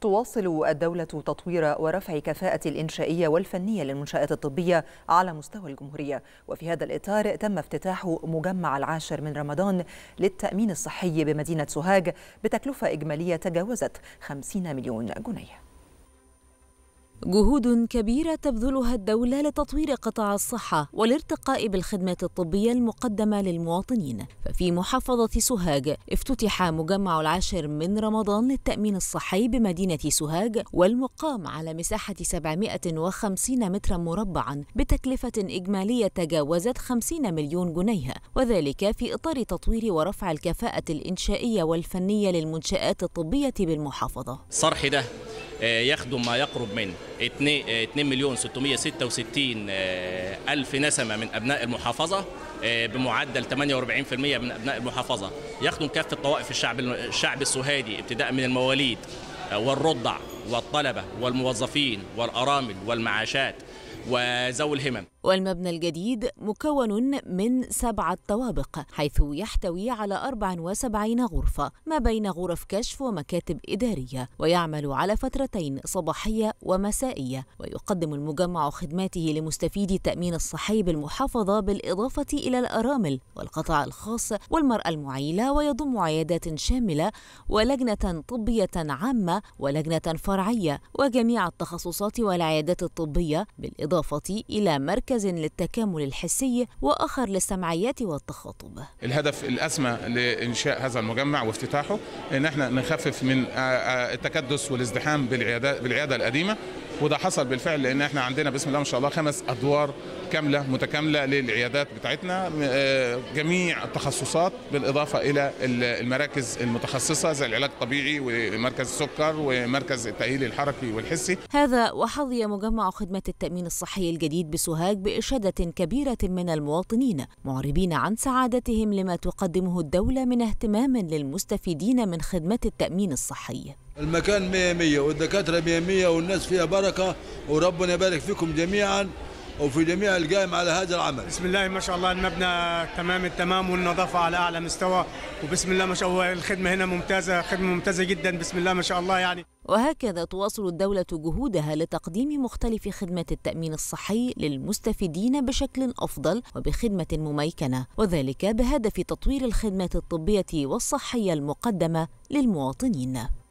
تواصل الدولة تطوير ورفع كفاءة الإنشائية والفنية للمنشآت الطبية على مستوى الجمهورية وفي هذا الإطار تم افتتاح مجمع العاشر من رمضان للتأمين الصحي بمدينة سوهاج بتكلفة إجمالية تجاوزت 50 مليون جنيه جهود كبيرة تبذلها الدولة لتطوير قطاع الصحة والارتقاء بالخدمات الطبية المقدمة للمواطنين ففي محافظة سوهاج افتتح مجمع العاشر من رمضان للتأمين الصحي بمدينة سوهاج والمقام على مساحة 750 مترا مربعا بتكلفة إجمالية تجاوزت 50 مليون جنيه وذلك في إطار تطوير ورفع الكفاءة الإنشائية والفنية للمنشآت الطبية بالمحافظة صرح ده آه، يخدم ما يقرب من 2 آه، مليون 666 آه، ألف نسمة من أبناء المحافظة بمعدل 48% من أبناء المحافظة يخدم كافة طوائف الشعب الشعب السهادي ابتداء من المواليد والرضع والطلبة والموظفين والأرامل والمعاشات وذوي الهمم والمبنى الجديد مكون من سبعة طوابق حيث يحتوي على 74 غرفة ما بين غرف كشف ومكاتب إدارية ويعمل على فترتين صباحية ومسائية ويقدم المجمع خدماته لمستفيدي التأمين الصحي بالمحافظة بالإضافة إلى الأرامل والقطاع الخاص والمرأة المعيلة ويضم عيادات شاملة ولجنة طبية عامة ولجنة فرعية وجميع التخصصات والعيادات الطبية بالإضافة إلى مركز مركز للتكامل الحسي وآخر للسمعيات والتخاطب الهدف الأسمى لإنشاء هذا المجمع وافتتاحه إن احنا نخفف من التكدس والازدحام بالعيادة, بالعيادة القديمة وده حصل بالفعل لان احنا عندنا بسم الله ما شاء الله خمس ادوار كامله متكامله للعيادات بتاعتنا آه، جميع التخصصات بالاضافه الى المراكز المتخصصه زي العلاج الطبيعي ومركز السكر ومركز التاهيل الحركي والحسي. هذا وحظي مجمع خدمه التامين الصحي الجديد بسوهاج باشاده كبيره من المواطنين معربين عن سعادتهم لما تقدمه الدوله من اهتمام للمستفيدين من خدمه التامين الصحي. المكان 100 100 والدكاترة 100 والناس فيها بركة وربنا يبارك فيكم جميعا وفي جميع القائم على هذا العمل بسم الله ما شاء الله المبنى تمام التمام والنظافة على أعلى مستوى وبسم الله ما شاء الله الخدمة هنا ممتازة خدمة ممتازة جدا بسم الله ما شاء الله يعني وهكذا تواصل الدولة جهودها لتقديم مختلف خدمات التأمين الصحي للمستفيدين بشكل أفضل وبخدمة مميكنة وذلك بهدف تطوير الخدمات الطبية والصحية المقدمة للمواطنين